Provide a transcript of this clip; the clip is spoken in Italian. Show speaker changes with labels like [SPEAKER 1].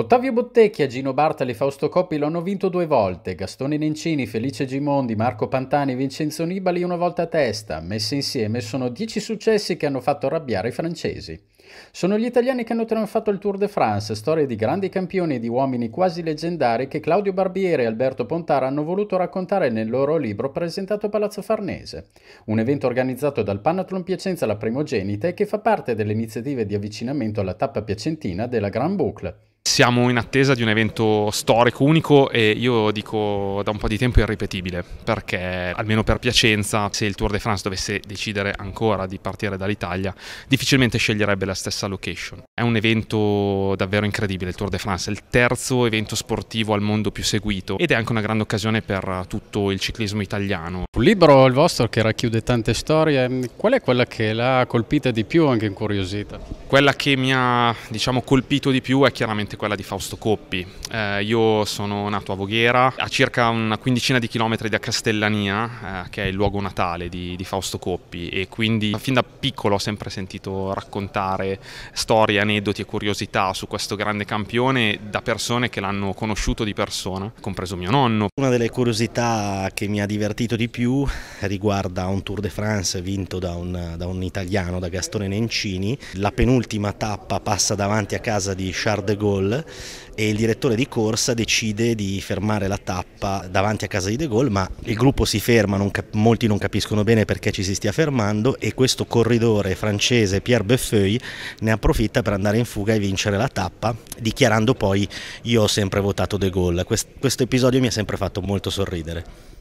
[SPEAKER 1] Ottavio Bottecchia, Gino Bartali, Fausto Coppi lo hanno vinto due volte, Gastone Nencini, Felice Gimondi, Marco Pantani, Vincenzo Nibali una volta a testa. Messi insieme sono dieci successi che hanno fatto arrabbiare i francesi. Sono gli italiani che hanno trionfato il Tour de France, storie di grandi campioni e di uomini quasi leggendari che Claudio Barbiere e Alberto Pontara hanno voluto raccontare nel loro libro presentato a Palazzo Farnese. Un evento organizzato dal Panathlon Piacenza La Primogenita e che fa parte delle iniziative di avvicinamento alla tappa piacentina della Grand Boucle.
[SPEAKER 2] Siamo in attesa di un evento storico unico e io dico da un po' di tempo irripetibile, perché almeno per Piacenza, se il Tour de France dovesse decidere ancora di partire dall'Italia, difficilmente sceglierebbe la stessa location. È un evento davvero incredibile, il Tour de France è il terzo evento sportivo al mondo più seguito ed è anche una grande occasione per tutto il ciclismo italiano. Un libro, il vostro, che racchiude tante storie, qual è quella che l'ha colpita di più, anche incuriosita? Quella che mi ha diciamo, colpito di più è chiaramente quella di Fausto Coppi. Eh, io sono nato a Voghera, a circa una quindicina di chilometri da Castellania, eh, che è il luogo natale di, di, Fausto Coppi e quindi fin da piccolo ho sempre sentito raccontare storie, aneddoti e curiosità su questo grande campione da persone che l'hanno conosciuto di persona, compreso mio
[SPEAKER 3] nonno. Una delle curiosità che mi ha divertito di più riguarda un Tour de France vinto da un, da un italiano, da Gastone Nencini, la penultima penultima tappa passa davanti a casa di Charles de Gaulle e il direttore di corsa decide di fermare la tappa davanti a casa di de Gaulle, ma il gruppo si ferma, non molti non capiscono bene perché ci si stia fermando e questo corridore francese Pierre Beffeuil ne approfitta per andare in fuga e vincere la tappa, dichiarando poi io ho sempre votato de Gaulle. questo episodio mi ha sempre fatto molto sorridere.